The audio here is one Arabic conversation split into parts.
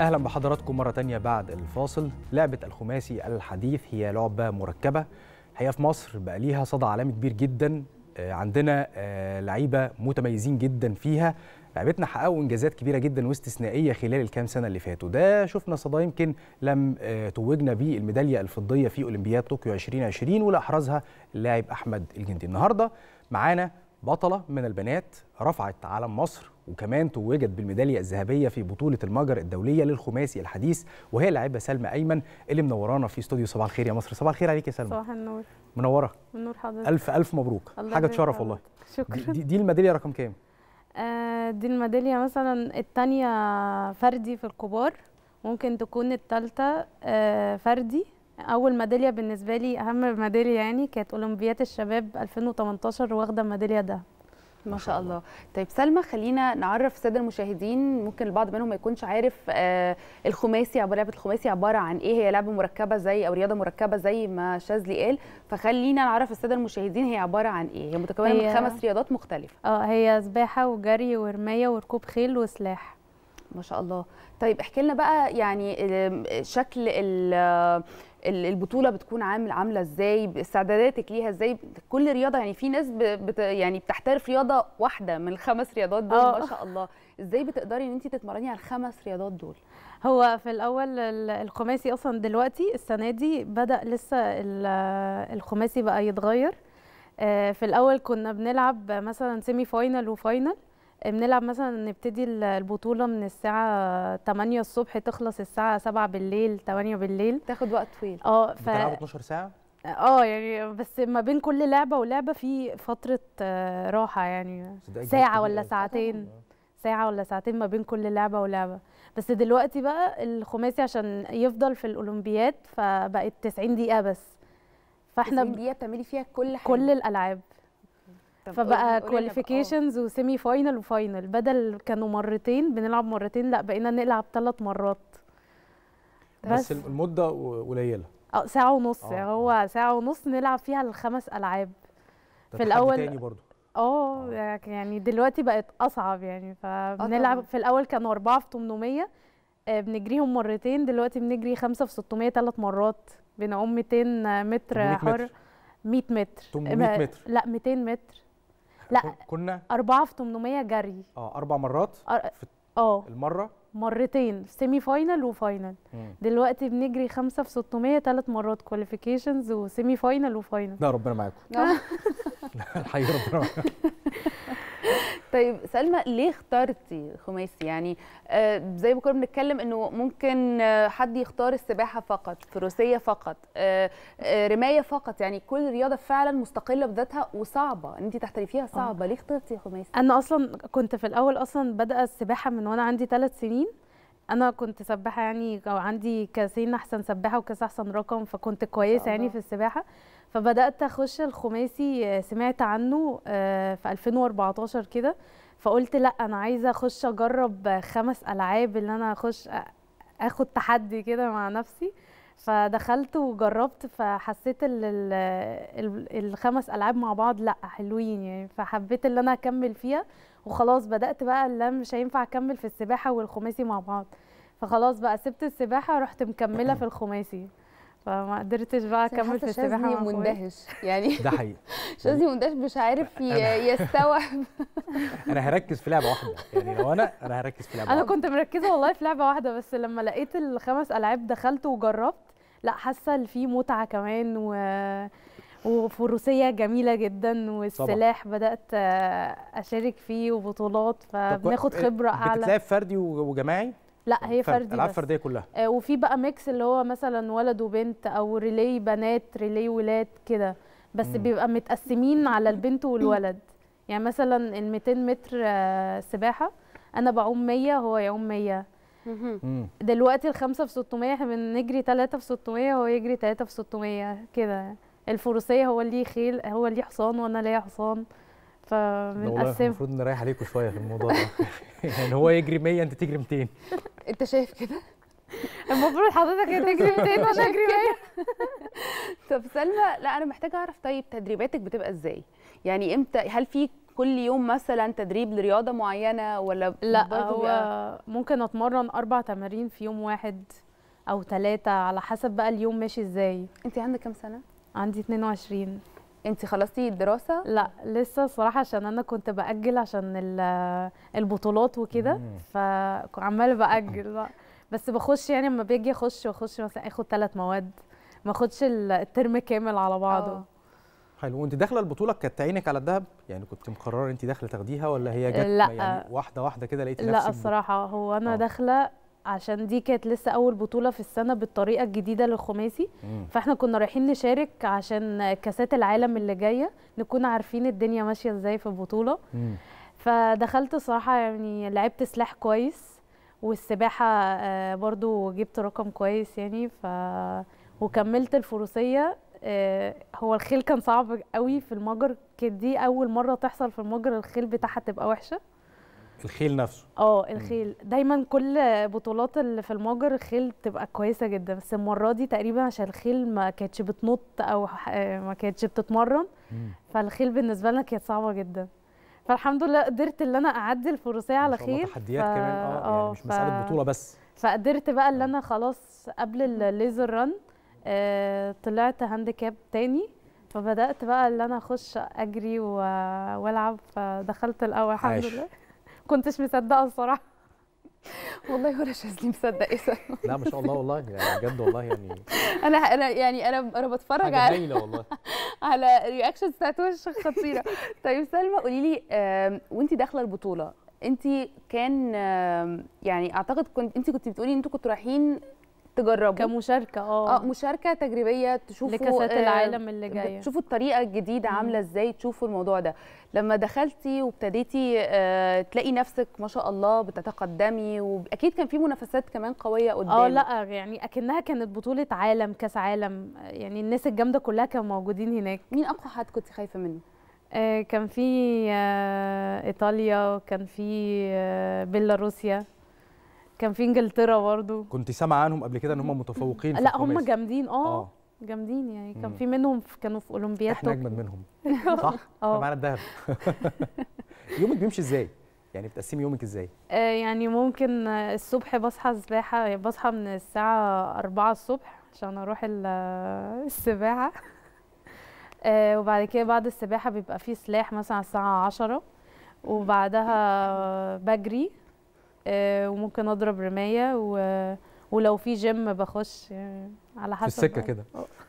اهلا بحضراتكم مره تانية بعد الفاصل لعبه الخماسي الحديث هي لعبه مركبه هي في مصر بقى ليها صدى عالمي كبير جدا آه، عندنا آه، لعيبه متميزين جدا فيها لعبتنا حققوا انجازات كبيره جدا واستثنائيه خلال الكام سنه اللي فاتوا ده شفنا صدى يمكن لم آه، توجنا بيه الميداليه الفضيه في اولمبياد طوكيو 2020 واللي احرزها اللاعب احمد الجندي النهارده معانا بطلة من البنات رفعت علم مصر وكمان توجت بالميدالية الذهبية في بطولة المجر الدولية للخماسي الحديث وهي اللاعبة سلمى أيمن اللي منورانا في استوديو صباح الخير يا مصر صباح الخير عليك يا سلمى صباح النور منورة النور حضرتك ألف ألف مبروك الله حاجة تشرف والله شكرا دي, دي الميدالية رقم كام؟ آه دي الميدالية مثلا الثانية فردي في الكبار ممكن تكون الثالثة آه فردي اول ميداليه بالنسبه لي اهم ميداليه يعني كانت اولمبياد الشباب 2018 واخده الميداليه ده ما شاء الله طيب سلمى خلينا نعرف الساده المشاهدين ممكن البعض منهم ما يكونش عارف آه الخماسي عباره لعبه الخماسي عباره عن ايه هي لعبه مركبه زي او رياضه مركبه زي ما شاذلي قال فخلينا نعرف الساده المشاهدين هي عباره عن ايه هي متكونه من خمس رياضات مختلفه اه هي سباحه وجري ورميه وركوب خيل وسلاح ما شاء الله طيب احكي لنا بقى يعني شكل البطوله بتكون عامل عامله ازاي استعداداتك ليها ازاي كل رياضه يعني في ناس بت يعني بتحترف رياضه واحده من الخمس رياضات دول أوه. ما شاء الله ازاي بتقدري ان انت تتمرني على الخمس رياضات دول هو في الاول الخماسي اصلا دلوقتي السنه دي بدا لسه الخماسي بقى يتغير آه، في الاول كنا بنلعب مثلا سيمي فاينل وفاينل بنلعب مثلا نبتدي البطوله من الساعه 8 الصبح تخلص الساعه 7 بالليل 8 بالليل تاخد وقت طويل اه ف... بتلعبوا 12 ساعه اه يعني بس ما بين كل لعبه ولعبه في فتره آه، راحه يعني ساعه ولا ساعتين آه. ساعه ولا ساعتين ما بين كل لعبه ولعبه بس دلوقتي بقى الخماسي عشان يفضل في الاولمبياد فبقت 90 دقيقه بس فاحنا 90 دقيقه بتعملي فيها كل حاجه كل الالعاب فبقى كواليفيكيشنز وسيمي فاينل وفاينل بدل كانوا مرتين بنلعب مرتين لا بقينا نلعب ثلاث مرات بس, بس المده قليله اه ساعه ونص أوه. هو ساعه ونص نلعب فيها الخمس العاب في الاول تاني برضو اه, اه. يعني دلوقتي بقت اصعب يعني فبنلعب اه، في الاول كانوا اربعه في 800 آه، بنجريهم مرتين دلوقتي بنجري خمسه في 600 ثلاث مرات بنعوم 200 متر حر 100 متر 800 متر لا 200 متر لا كنا أربعة في 800 جري اه أربع مرات أر... في اه المرة مرتين سيمي فاينل وفاينل مم. دلوقتي بنجري خمسة في 600 ثلاث مرات كواليفيكيشنز وسيمي فاينل وفاينل لا ربنا معاكم الحقيقة ربنا معاكم طيب سلمى ليه اخترتي خماسي يعني آه زي ما كنا بنتكلم انه ممكن آه، حد يختار السباحه فقط فروسيه فقط آه،, آه رمايه فقط يعني كل رياضه فعلا مستقله بذاتها وصعبه انت تحترفيها آه. صعبه ليه اخترتي خماسي انا اصلا كنت في الاول اصلا بدأ السباحه من وانا عندي ثلاث سنين انا كنت سباحه يعني او عندي كاسين احسن سباحه وكاس احسن رقم فكنت كويسه يعني في السباحه فبدات اخش الخماسي آه، سمعت عنه آه، في 2014 كده فقلت لا انا عايزه اخش اجرب خمس العاب اللي انا اخش آه، اخد تحدي كده مع نفسي فدخلت وجربت فحسيت ال الخمس العاب مع بعض لا حلوين يعني فحبيت ان انا اكمل فيها وخلاص بدات بقى اللي مش هينفع اكمل في السباحه والخماسي مع بعض فخلاص بقى سبت السباحه رحت مكمله في الخماسي فما قدرتش بقى اكمل في السباحه مندهش يعني ده حقيقي شاذلي مندهش مش عارف يستوعب انا هركز في لعبه واحده يعني لو انا انا هركز في لعبه انا واحدة. كنت مركزه والله في لعبه واحده بس لما لقيت الخمس العاب دخلت وجربت لا حاسه ان في متعه كمان و وفروسيه جميله جدا والسلاح طبعا. بدات اشارك فيه وبطولات فبناخد خبره اعلى بتلعب فردي وجماعي لا يعني هي فرد فردي العاب فرديه كلها آه وفي بقى ميكس اللي هو مثلا ولد وبنت او ريلي بنات ريلي ولاد كده بس مم. بيبقى متقسمين على البنت والولد يعني مثلا ال 200 متر آه سباحه انا بعوم 100 هو يعوم 100 دلوقتي الخمسه في 600 احنا بنجري 3 في 600 هو يجري 3 في 600 كده الفروسيه هو اللي خيل هو اللي حصان وانا ليا حصان فبنقسم المفروض نريح عليكم شويه في الموضوع ده يعني هو يجري 100 انت تجري 200 انت شايف كده المفروض حضرتك تجري 200 عشان اجري 100 طب سلمى لا انا محتاجه اعرف طيب تدريباتك بتبقى ازاي يعني امتى هل في كل يوم مثلا تدريب لرياضه معينه ولا لا هو ممكن اتمرن اربع تمارين في يوم واحد او ثلاثه على حسب بقى اليوم ماشي ازاي انت عندك كام سنه عندي 22 انت خلصتي الدراسه لا لسه الصراحه عشان انا كنت باجل عشان البطولات وكده فعماله باجل بقى بس بخش يعني لما باجي اخش واخش مثلا اخد ثلاث مواد ما اخدش الترم كامل على بعضه آه. حلو وانت داخله البطوله كانت عينك على الذهب يعني كنت مقرره انت داخله تاخديها ولا هي جت يعني واحده واحده كده لقيتي نفسك لا الصراحه هو انا آه. داخله عشان دي كانت لسه اول بطوله في السنه بالطريقه الجديده للخماسي مم. فاحنا كنا رايحين نشارك عشان كاسات العالم اللي جايه نكون عارفين الدنيا ماشيه ازاي في البطوله مم. فدخلت صراحه يعني لعبت سلاح كويس والسباحه آه، برضو جبت رقم كويس يعني ف وكملت الفروسيه آه، هو الخيل كان صعب قوي في المجر كانت دي اول مره تحصل في المجر الخيل بتاعها تبقى وحشه الخيل نفسه اه الخيل دايما كل بطولات اللي في المجر الخيل بتبقى كويسه جدا بس المره دي تقريبا عشان الخيل ما كانتش بتنط او آه، ما كانتش بتتمرن مم. فالخيل بالنسبه لنا كانت صعبه جدا فالحمد لله قدرت ان انا اعدي الفروسيه على خيل تحديات ف... كمان اه يعني آه، مش ف... مساله بطوله بس فقدرت بقى ان انا خلاص قبل الليزر رن آه طلعت هاند كاب تاني فبدات بقى ان انا اخش اجري والعب فدخلت الاول الحمد لله كنتش مصدقه الصراحه والله ولا شاذلي مصدق ايه لا ما شاء الله والله يعني بجد والله يعني انا انا يعني انا انا بتفرج على والله على الرياكشنز بتاعت وش خطيره طيب سلمى قولي لي وانت داخله البطوله انت كان يعني اعتقد كنت انت كنت بتقولي ان انتوا كنتوا رايحين تجربوا كمشاركه اه اه مشاركه تجريبيه تشوفوا لكاسات آه العالم اللي جايه تشوفوا الطريقه الجديده عامله ازاي تشوفوا الموضوع ده لما دخلتي وابتديتي آه تلاقي نفسك ما شاء الله بتتقدمي واكيد كان في منافسات كمان قويه قدام اه لا يعني اكنها كانت بطوله عالم كاس عالم يعني الناس الجامده كلها كانوا موجودين هناك مين اقوى حد كنت خايفه منه آه كان في آه ايطاليا وكان في آه بيلاروسيا كان في انجلترا برضو كنت سامعه عنهم قبل كده ان هم متفوقين لا هم جامدين آه،, اه جامدين يعني كان في منهم كانوا في اولمبياد احنا اجمد منهم صح؟ اه معانا الذهب يومك بيمشي ازاي؟ يعني بتقسمي يومك ازاي؟ آه يعني ممكن آه، الصبح بصحى سباحه بصحى من الساعه 4 الصبح عشان اروح السباحه آه وبعد كده بعد السباحه بيبقى في سلاح مثلا الساعه 10 وبعدها بجري آه، وممكن اضرب رمايه و... ولو في جيم بخش يعني على حسب في السكه كده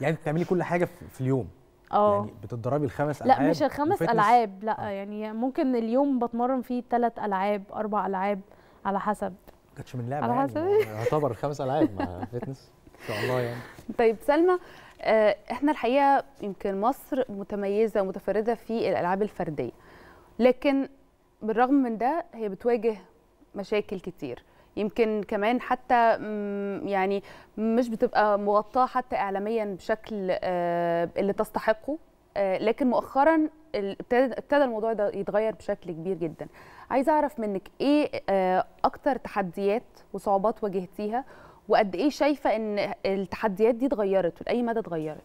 يعني بتعملي كل حاجه في اليوم اه يعني بتتدربي الخمس لا العاب لا مش الخمس العاب لا أوه. يعني ممكن اليوم بتمرن فيه ثلاث العاب اربع العاب على حسب ما كانتش من لعبه على يعني، حسب يعني. يعتبر خمس العاب مع فتنس ان شاء الله يعني طيب سلمى آه، احنا الحقيقه يمكن مصر متميزه ومتفرده في الالعاب الفرديه لكن بالرغم من ده هي بتواجه مشاكل كتير يمكن كمان حتى يعني مش بتبقى مغطاه حتى اعلاميا بشكل آه، اللي تستحقه آه، لكن مؤخرا ابتدى الموضوع ده يتغير بشكل كبير جدا عايزه اعرف منك ايه آه، اكتر تحديات وصعوبات واجهتيها وقد ايه شايفه ان التحديات دي اتغيرت ولاي مدى اتغيرت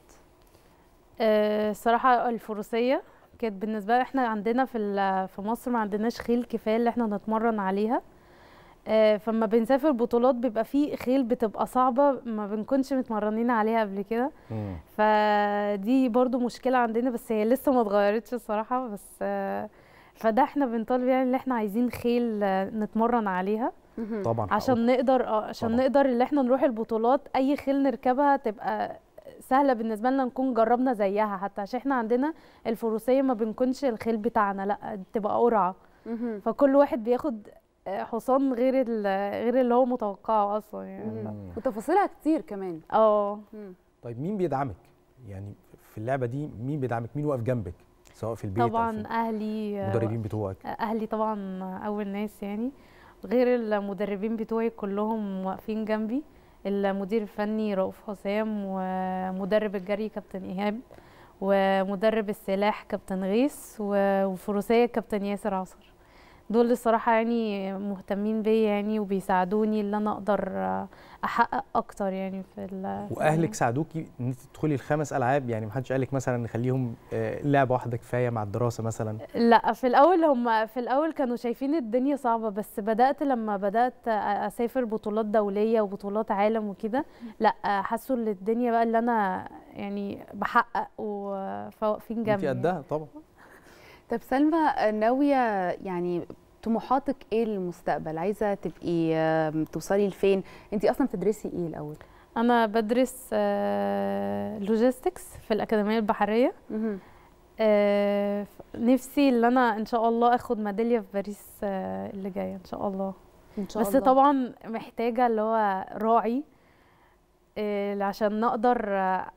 الصراحه صراحه الفروسيه كانت بالنسبه احنا عندنا في في مصر ما عندناش خيل كفايه اللي احنا نتمرن عليها آه، فما بنسافر بطولات بيبقى فيه خيل بتبقى صعبة ما بنكونش متمرنين عليها قبل كده فدي برضو مشكلة عندنا بس هي لسه ما اتغيرتش الصراحة بس آه، فده احنا بنطالب يعني ان احنا عايزين خيل آه، نتمرن عليها طبعا عشان نقدر عشان طبعًا. نقدر اللي احنا نروح البطولات اي خيل نركبها تبقى سهله بالنسبه لنا نكون جربنا زيها حتى عشان احنا عندنا الفروسيه ما بنكونش الخيل بتاعنا لا تبقى قرعه فكل واحد بياخد حصان غير غير اللي هو متوقعه اصلا يعني وتفاصيلها كتير كمان اه طيب مين بيدعمك يعني في اللعبه دي مين بيدعمك مين واقف جنبك سواء في البيت طبعا أو في اهلي المدربين بتوعك اهلي طبعا اول ناس يعني غير المدربين بتوعي كلهم واقفين جنبي المدير الفني رؤوف حسام ومدرب الجري كابتن ايهاب ومدرب السلاح كابتن غيث وفروسيه كابتن ياسر عصر دول الصراحة يعني مهتمين بيا يعني وبيساعدوني ان انا اقدر احقق اكتر يعني في ال واهلك ساعدوكي ان انت تدخلي الخمس العاب يعني ما حدش لك مثلا نخليهم آه، لعبه واحده كفايه مع الدراسه مثلا لا في الاول هم في الاول كانوا شايفين الدنيا صعبه بس بدات لما بدات اسافر بطولات دوليه وبطولات عالم وكده لا حسوا ان الدنيا بقى اللي انا يعني بحقق وفين جنبي انت يعني. قدها طبعا طب سلمى ناويه يعني طموحاتك ايه للمستقبل عايزه تبقي توصلي لفين انت اصلا بتدرسي ايه الاول انا بدرس لوجيستكس آه، في الاكاديميه البحريه آه، نفسي ان انا ان شاء الله اخد ميداليه في باريس آه، اللي جايه ان شاء الله ان شاء بس الله. طبعا محتاجه اللي هو راعي عشان نقدر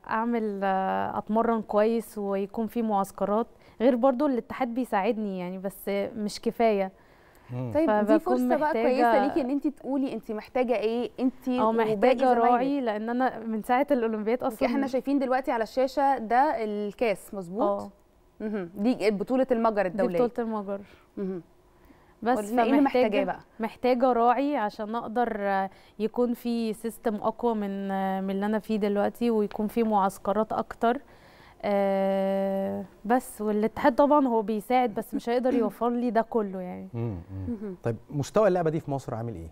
اعمل اتمرن كويس ويكون في معسكرات غير برضو الاتحاد بيساعدني يعني بس مش كفايه طيب دي فرصه بقى كويسه ليكي ان انت تقولي انت محتاجه ايه انت او محتاجه راعي لان انا من ساعه الاولمبياد اصلا احنا شايفين دلوقتي على الشاشه ده الكاس مظبوط آه. دي بطوله المجر الدوليه دي بطوله المجر بس إيه فمحتاجه بقى محتاجه راعي عشان اقدر يكون في سيستم اقوى من من اللي انا فيه دلوقتي ويكون في معسكرات اكتر آه بس والاتحاد طبعا هو بيساعد بس مش هيقدر يوفر لي ده كله يعني مم. مم. طيب مستوى اللعبه دي في مصر عامل ايه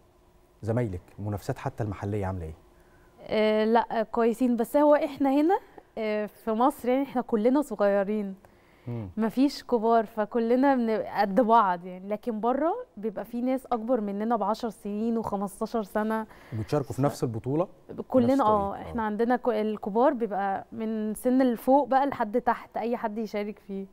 زمايلك المنافسات حتى المحليه عامله ايه آه لا كويسين بس هو احنا هنا آه، في مصر يعني احنا كلنا صغيرين مفيش كبار فكلنا قد بعض يعني لكن بره بيبقى في ناس اكبر مننا ب 10 سنين و15 سنه بتشاركوا في نفس البطوله كلنا اه احنا أوه. عندنا الكبار بيبقى من سن الفوق بقى لحد تحت اي حد يشارك فيه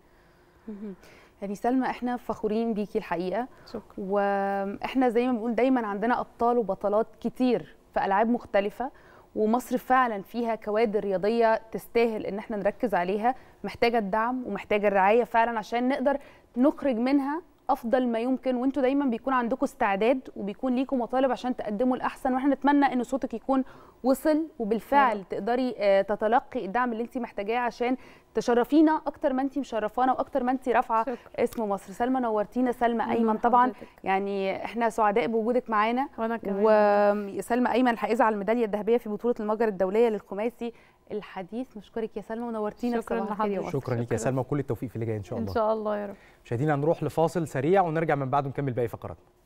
يعني سلمى احنا فخورين بيكي الحقيقه شكرا واحنا زي ما بنقول دايما عندنا ابطال وبطلات كتير في العاب مختلفه ومصر فعلا فيها كوادر رياضيه تستاهل ان احنا نركز عليها محتاجه الدعم ومحتاجه الرعايه فعلا عشان نقدر نخرج منها افضل ما يمكن وانتم دايما بيكون عندكم استعداد وبيكون ليكم مطالب عشان تقدموا الاحسن واحنا نتمنى ان صوتك يكون وصل وبالفعل تقدري آه، تتلقي الدعم اللي انت محتاجاه عشان تشرفينا اكتر ما انت مشرفانا واكتر ما انت رافعه اسم مصر سلمى نورتينا سلمى ايمن طبعا يعني احنا سعداء بوجودك معانا وسلمى ايمن حائزه على الميداليه الذهبيه في بطوله المجر الدوليه للخماسي الحديث نشكرك يا سلمى ونورتينا شكرا لحضرتك شكرا ليك يا سلمى وكل التوفيق في اللي جاي ان شاء الله ان شاء الله يا رب مشاهدينا هنروح لفاصل سريع ونرجع من بعده نكمل باقي فقراتنا